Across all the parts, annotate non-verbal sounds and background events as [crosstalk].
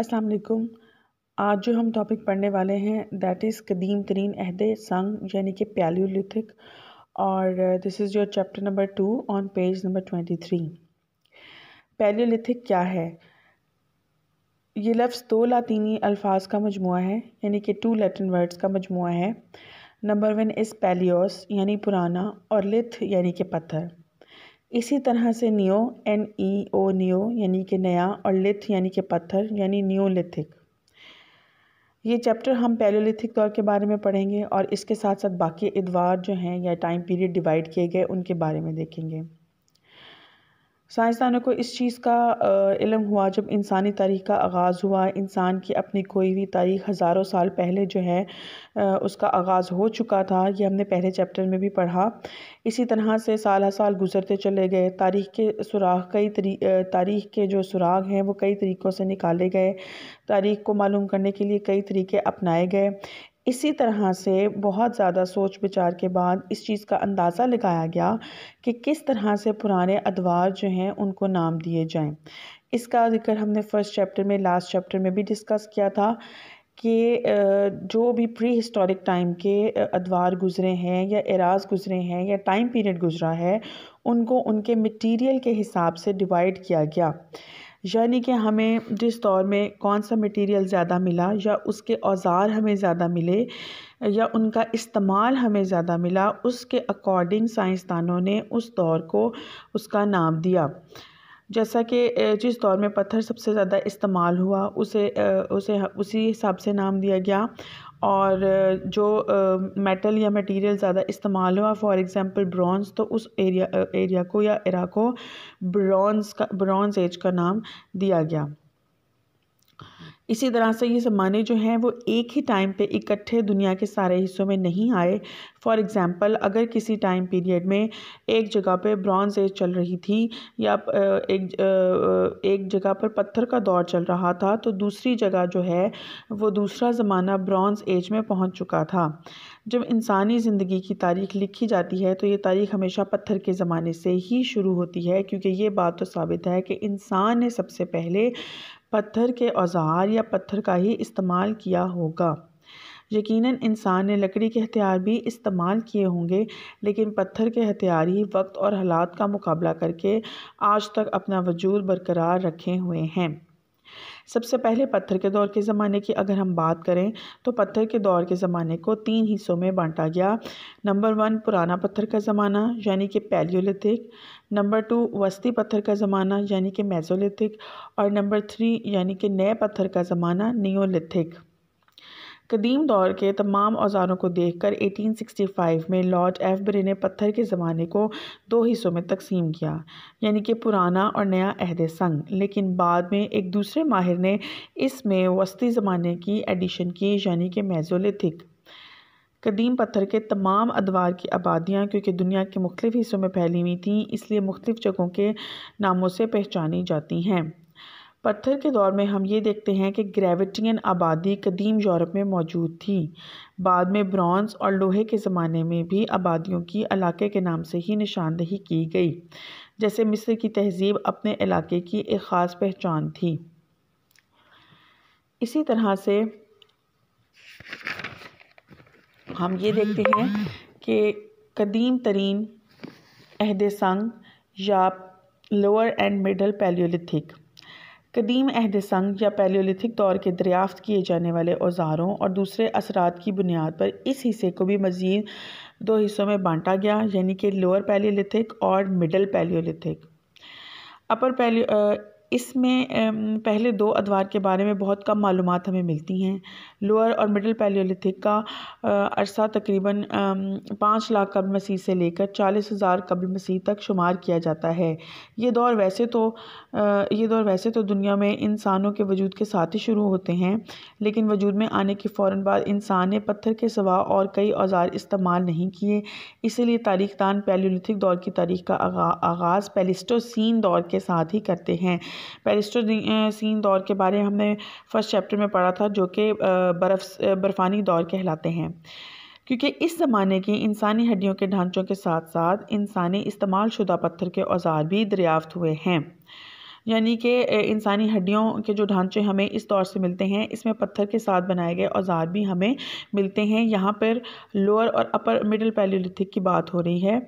अस्सलाम वालेकुम आज जो हम टॉपिक पढ़ने वाले हैं दैट इज़ कदीम तरीन अहद संग यानी कि प्यालोलिथिक और this is your chapter number two on page number twenty three palaeolithic क्या है ये लफ्ज़ दो लातीनी अल्फाज का मजमु है यानी कि टू लेटिन वर्ड्स का मजमु है नंबर वन इज़ पैलियोस यानी पुराना और लिथ यानी कि पत्थर इसी तरह से neo N E O neo यानी कि नया और लिथ यानी कि पत्थर यानी नियोलिथिक ये चैप्टर हम पैलोलिथिक दौर के बारे में पढ़ेंगे और इसके साथ साथ बाकी इदवार जो हैं या टाइम पीरियड डिवाइड किए गए उनके बारे में देखेंगे साइंसदानों को इस चीज़ का इलम हुआ जब इंसानी तारीख का आगाज़ हुआ इंसान की अपनी कोई भी तारीख हज़ारों साल पहले जो है उसका आगाज़ हो चुका था ये हमने पहले चैप्टर में भी पढ़ा इसी तरह से साल हर साल गुजरते चले गए तारीख के सुराग कई तरी तारीख के जो सुराग हैं वो कई तरीक़ों से निकाले गए तारीख को मालूम करने के लिए कई तरीके अपनाए गए इसी तरह से बहुत ज़्यादा सोच विचार के बाद इस चीज़ का अंदाज़ा लगाया गया कि किस तरह से पुराने अदवार जो हैं उनको नाम दिए जाएं इसका ज़िक्र हमने फ़र्स्ट चैप्टर में लास्ट चैप्टर में भी डिस्कस किया था कि जो भी प्री हिस्टोरिक टाइम के अदवार गुज़रे हैं या एराज गुज़रे हैं या टाइम पीरियड गुज़रा है उनको उनके मटीरियल के हिसाब से डिवाइड किया गया यानी कि हमें जिस दौर में कौन सा मटेरियल ज़्यादा मिला या उसके औज़ार हमें ज़्यादा मिले या उनका इस्तेमाल हमें ज़्यादा मिला उसके अकॉर्डिंग साइंसदानों ने उस दौर को उसका नाम दिया जैसा कि जिस दौर में पत्थर सबसे ज़्यादा इस्तेमाल हुआ उसे उसे उसी हिसाब से नाम दिया गया और जो मेटल या मटेरियल ज़्यादा इस्तेमाल हुआ फॉर एग्जांपल ब्रॉन्ज़ तो उस एरिया एरिया को या इरा को ब्रॉन्ज़ का ब्रॉन्ज़ एज का नाम दिया गया इसी तरह से ये ज़माने जो हैं वो एक ही टाइम पे इकट्ठे दुनिया के सारे हिस्सों में नहीं आए फॉर एग्ज़ाम्पल अगर किसी टाइम पीरियड में एक जगह पे ब्रॉन्ज़ एज चल रही थी या एक एक जगह पर पत्थर का दौर चल रहा था तो दूसरी जगह जो है वो दूसरा ज़माना ब्रॉन्ज़ एज में पहुंच चुका था जब इंसानी ज़िंदगी की तारीख लिखी जाती है तो ये तारीख हमेशा पत्थर के ज़माने से ही शुरू होती है क्योंकि ये बात तो साबित है कि इंसान ने सबसे पहले पत्थर के औज़ार या पत्थर का ही इस्तेमाल किया होगा यकीनन इंसान ने लकड़ी के हथियार भी इस्तेमाल किए होंगे लेकिन पत्थर के हथियार ही वक्त और हालात का मुकाबला करके आज तक अपना वजूद बरकरार रखे हुए हैं सबसे पहले पत्थर के दौर के ज़माने की अगर हम बात करें तो पत्थर के दौर के ज़माने को तीन हिस्सों में बांटा गया नंबर वन पुराना पत्थर का ज़माना यानी कि पैलियोलिथिक नंबर टू वस्ती पत्थर का ज़माना यानी कि मेजोलिथिक और नंबर थ्री यानी कि नए पत्थर का ज़माना नियोलिथिक कदीम दौर के तमाम औजारों को देखकर 1865 में लॉर्ड एफबरे ने पत्थर के ज़माने को दो हिस्सों में तकसीम किया यानी कि पुराना और नया अहद संग लेकिन बाद में एक दूसरे माहिर ने इसमें वस्ती ज़माने की एडिशन की यानी कि मेजोलिथिक कदीम पत्थर के तमाम अदवार की आबादियाँ क्योंकि दुनिया के मुख्तफ हिस्सों में फैली हुई थी इसलिए मुख्तफ जगहों के नामों से पहचानी जाती हैं पत्थर के दौर में हम ये देखते हैं कि ग्रेविटियन आबादी कदीम यूरोप में मौजूद थी बाद में ब्रॉन्ज़ और लोहे के ज़माने में भी आबादियों की इलाके के नाम से ही निशानदही की गई जैसे मिस्र की तहजीब अपने इलाके की एक ख़ास पहचान थी इसी तरह से हम ये देखते हैं कि कदीम तरीन अहद संग या लोअर एंड मिडल पैलियोलिथिक कदीम अहद संग या पैलोलिथिक दौर के दरियाफ्त किए जाने वाले औजारों और दूसरे असरात की बुनियाद पर इस हिस्से को भी मज़ीद दो हिस्सों में बांटा गया यानी कि लोअर पैलोलिथिक और मिडल पैलियोलिथिक अपर पैलियो इसमें पहले दो अदवार के बारे में बहुत कम मालूम हमें मिलती हैं लोअर और मिडिल पैलियोलिथिक का अरसा तकरीबन पाँच लाख कब्ल मसीह से लेकर चालीस हज़ार कब्ल मसीह तक शुमार किया जाता है ये दौर वैसे तो ये दौर वैसे तो दुनिया में इंसानों के वजूद के साथ ही शुरू होते हैं लेकिन वजूद में आने के फ़ौर बाद इंसान ने पत्थर के सवा और कई औजार इस्तेमाल नहीं किए इसीलिए तारीख दान पैलियोलिथिक दौर की तारीख का आगाज़ पैलिस्टोसिन दौर के साथ ही करते हैं पेरिस्टोसिन दौर के बारे में हमने फर्स्ट चैप्टर में पढ़ा था जो कि बर्फ़ बर्फ़ानी दौर कहलाते हैं क्योंकि इस ज़माने की इंसानी हड्डियों के ढांचों के साथ साथ इंसानी इस्तेमाल शुदा पत्थर के औजार भी दरियाफ्त हुए हैं यानी कि इंसानी हड्डियों के जो ढांचे हमें इस दौर से मिलते हैं इसमें पत्थर के साथ बनाए गए औजार भी हमें मिलते हैं यहाँ पर लोअर और अपर मिडिल पैलोलिथिक की बात हो रही है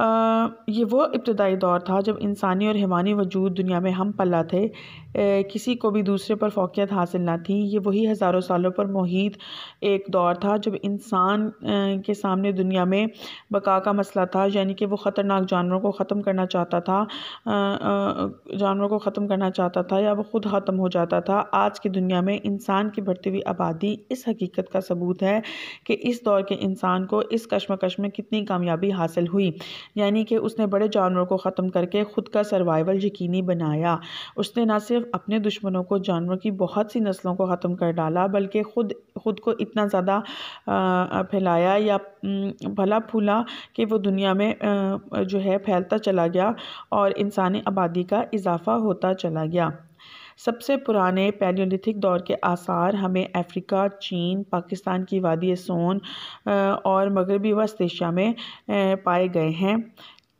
ये वो इब्तदाई दौर था जब इंसानी और हिमानी वजूद दुनिया में हम पला थे किसी को भी दूसरे पर फोकियत हासिल ना थी ये वही हज़ारों सालों पर मोहित एक दौर था जब इंसान के सामने दुनिया में बका का मसला था यानी कि वो ख़तरनाक जानवरों को ख़त्म करना चाहता था जानवरों को ख़त्म करना चाहता था या वो ख़ुद ख़त्म हो जाता था आज की दुनिया में इंसान की बढ़ती हुई आबादी इस हकीकत का सबूत है कि इस दौर के इंसान को इस कश्मकश में कितनी कामयाबी हासिल हुई यानी कि उसने बड़े जानवरों को ख़त्म करके ख़ुद का सर्वाइवल यकीनी बनाया उसने ना सिर्फ सिर्फ अपने दुश्मनों को जानवरों की बहुत सी नस्लों को ख़त्म कर डाला बल्कि खुद खुद को इतना ज़्यादा फैलाया या भला फूला कि वो दुनिया में जो है फैलता चला गया और इंसानी आबादी का इजाफा होता चला गया सबसे पुराने पैलियोलिथिक दौर के आसार हमें अफ्रीका चीन पाकिस्तान की वादी सोन और मगरबी वस्त एशिया में पाए गए हैं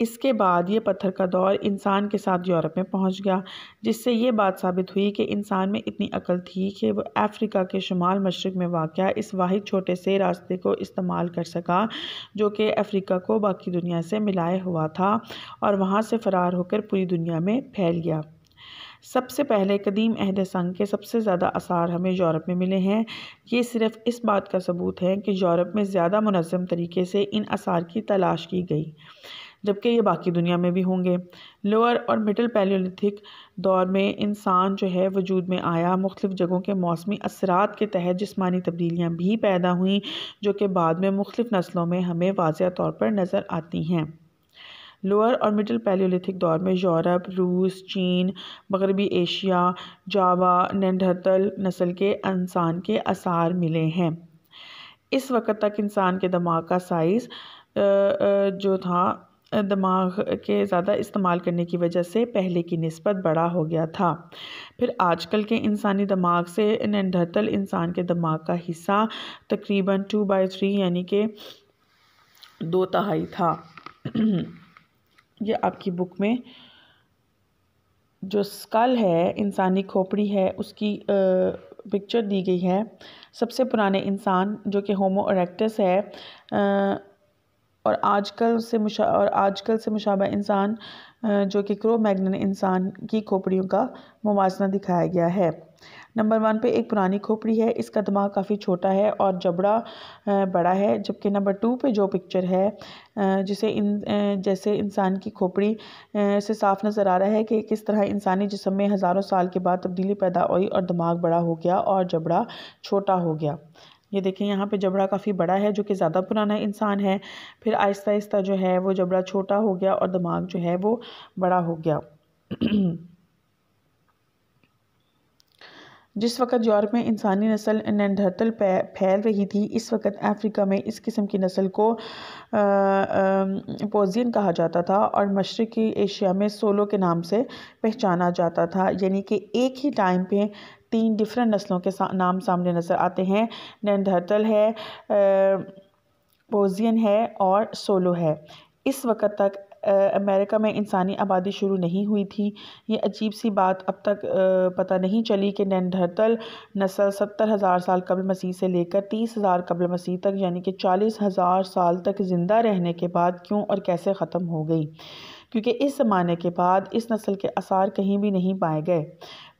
इसके बाद ये पत्थर का दौर इंसान के साथ यूरोप में पहुंच गया जिससे ये बात साबित हुई कि इंसान में इतनी अकल थी कि वह अफ्रीका के शुमाल मशरक में वाक़ इस वाहिद छोटे से रास्ते को इस्तेमाल कर सका जो कि अफ्रीका को बाकी दुनिया से मिलाए हुआ था और वहाँ से फ़रार होकर पूरी दुनिया में फैल गया सबसे पहले कदीम अहद संघ के सबसे ज़्यादा आसार हमें यूरोप में मिले हैं ये सिर्फ इस बात का सबूत है कि यूरोप में ज़्यादा मनज़म तरीके से इन आसार की तलाश की गई जबकि ये बाकी दुनिया में भी होंगे लोअर और मिडल पैलियोलिथिक दौर में इंसान जो है वजूद में आया मुख्तफ़ जगहों के मौसमी असरात के तहत जिसमानी तब्दीलियाँ भी पैदा हुई जो कि बाद में मुख्तफ नस्लों में हमें वाजह तौर पर नज़र आती हैं लोअर और मिडिल पैलियोलिथिक दौर में यूरोप रूस चीन मगरबी एशिया जावा नंडहतल नस्ल के इंसान के आसार मिले हैं इस वक्त तक इंसान के दिमाग का साइज़ जो था दिमाग के ज़्यादा इस्तेमाल करने की वजह से पहले की नस्बत बड़ा हो गया था फिर आजकल के इंसानी दिमाग से नंढरतल इंसान के दिमाग का हिस्सा तकरीबन टू बाई थ्री यानी कि दो तहाई था यह आपकी बुक में जो स्कल है इंसानी खोपड़ी है उसकी आ, पिक्चर दी गई है सबसे पुराने इंसान जो कि होमो एरेक्टस है आ, और आजकल से मुशा और आजकल से मुशाबा इंसान जो कि क्रो मैगन इंसान की खोपड़ियों का मुवजना दिखाया गया है नंबर वन पे एक पुरानी खोपड़ी है इसका दिमाग काफ़ी छोटा है और जबड़ा बड़ा है जबकि नंबर टू पे जो पिक्चर है जिसे इन जैसे इंसान की खोपड़ी से साफ नज़र आ रहा है कि किस तरह इंसानी जिसम में हज़ारों साल के बाद तब्दीली पैदा हुई और दिमाग बड़ा हो गया और जबड़ा छोटा हो गया ये देखें यहाँ पे जबड़ा काफ़ी बड़ा है जो कि ज़्यादा पुराना इंसान है फिर आहिस्ता आहिस्ता जो है वो जबड़ा छोटा हो गया और दिमाग जो है वो बड़ा हो गया [clears throat] जिस वक्त यूरोप में इंसानी नस्ल नंढरतल फैल रही थी इस वक्त अफ्रीका में इस किस्म की नस्ल को पोजियन कहा जाता था और मशरक़ी एशिया में सोलो के नाम से पहचाना जाता था यानी कि एक ही टाइम पे तीन डिफरेंट नस्लों के सा, नाम सामने नज़र आते हैं नैंडरतल है पोजियन है और सोलो है इस वक्त तक अमेरिका में इंसानी आबादी शुरू नहीं हुई थी ये अजीब सी बात अब तक पता नहीं चली कि नैंडरतल नस्ल सत्तर हज़ार साल कबल मसीह से लेकर तीस हज़ार कबल मसीह तक यानी कि चालीस हज़ार साल तक ज़िंदा रहने के बाद क्यों और कैसे ख़त्म हो गई क्योंकि इस ज़माने के बाद इस नस्ल के आसार कहीं भी नहीं पाए गए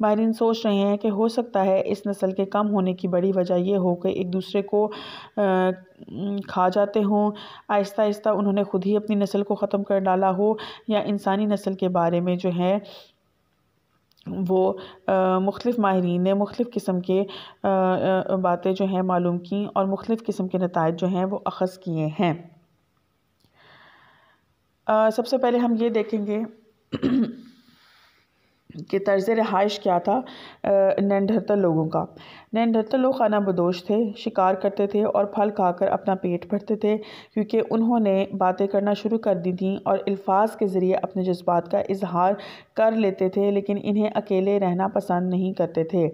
माहरीन सोच रहे हैं कि हो सकता है इस नस्ल के कम होने की बड़ी वजह यह हो कि एक दूसरे को आ, खा जाते हों आहिस्ता आहिस्ता उन्होंने ख़ुद ही अपनी नस्ल को ख़त्म कर डाला हो या इंसानी नस्ल के बारे में जो है वो मुख्तफ़ माहरीन ने मुख्तफ़ किस्म के बातें जो हैं मालूम की और मुख्तफ़ किस्म के नतज जो हैं वो अखज़ किए हैं सबसे पहले हम ये देखेंगे [clears throat] के तर्ज़ रहाइश क्या था नैंढरता लोगों का नैंढरता लोग खाना बदोश थे शिकार करते थे और फल खाकर अपना पेट भरते थे क्योंकि उन्होंने बातें करना शुरू कर दी थीं और अल्फाज के ज़रिए अपने जज्बात का इजहार कर लेते थे लेकिन इन्हें अकेले रहना पसंद नहीं करते थे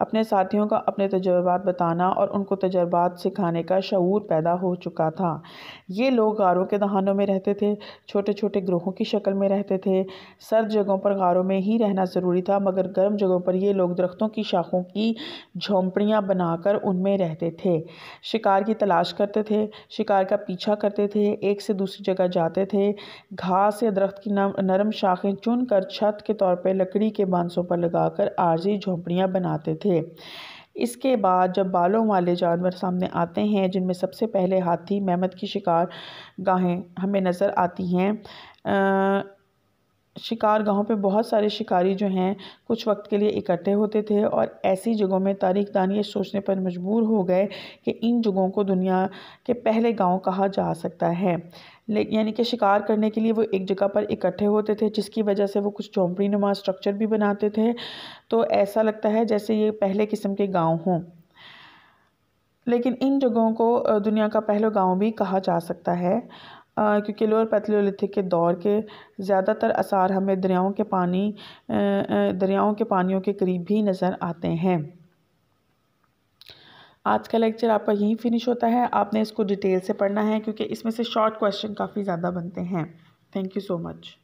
अपने साथियों का अपने तजर्बात बताना और उनको तजर्बात सिखाने का शूर पैदा हो चुका था ये लोग गारों के दहानों में रहते थे छोटे छोटे ग्रोहों की शक्ल में रहते थे सर जगहों पर गारों में ही रहना रहना ज़रूरी था मगर गर्म जगहों पर ये लोग दरख्तों की शाखों की झोंपड़ियाँ बनाकर उनमें रहते थे शिकार की तलाश करते थे शिकार का पीछा करते थे एक से दूसरी जगह जाते थे घास या दरख्त की नरम शाखें चुन कर छत के तौर पर लकड़ी के बांसों पर लगाकर आर्जी झोंपड़ियाँ बनाते थे इसके बाद जब बालों वाले जानवर सामने आते हैं जिनमें सबसे पहले हाथी मेहमत की शिकार गाहें हमें नज़र आती हैं शिकार गाहों पे बहुत सारे शिकारी जो हैं कुछ वक्त के लिए इकट्ठे होते थे और ऐसी जगहों में दान ये सोचने पर मजबूर हो गए कि इन जगहों को दुनिया के पहले गांव कहा जा सकता है यानी कि शिकार करने के लिए वो एक जगह पर इकट्ठे होते थे जिसकी वजह से वो कुछ झोंपड़ी नुमा स्ट्रक्चर भी बनाते थे तो ऐसा लगता है जैसे ये पहले किस्म के गाँव हों लेकिन इन जगहों को दुनिया का पहला गाँव भी कहा जा सकता है क्योंकि लोअर पैथलोलिथिक के दौर के ज़्यादातर आसार हमें दरियाओं के पानी दरियाओं के पानियों के करीब भी नज़र आते हैं आज का लेक्चर आपका यहीं फिनिश होता है आपने इसको डिटेल से पढ़ना है क्योंकि इसमें से शॉर्ट क्वेश्चन काफ़ी ज़्यादा बनते हैं थैंक यू सो मच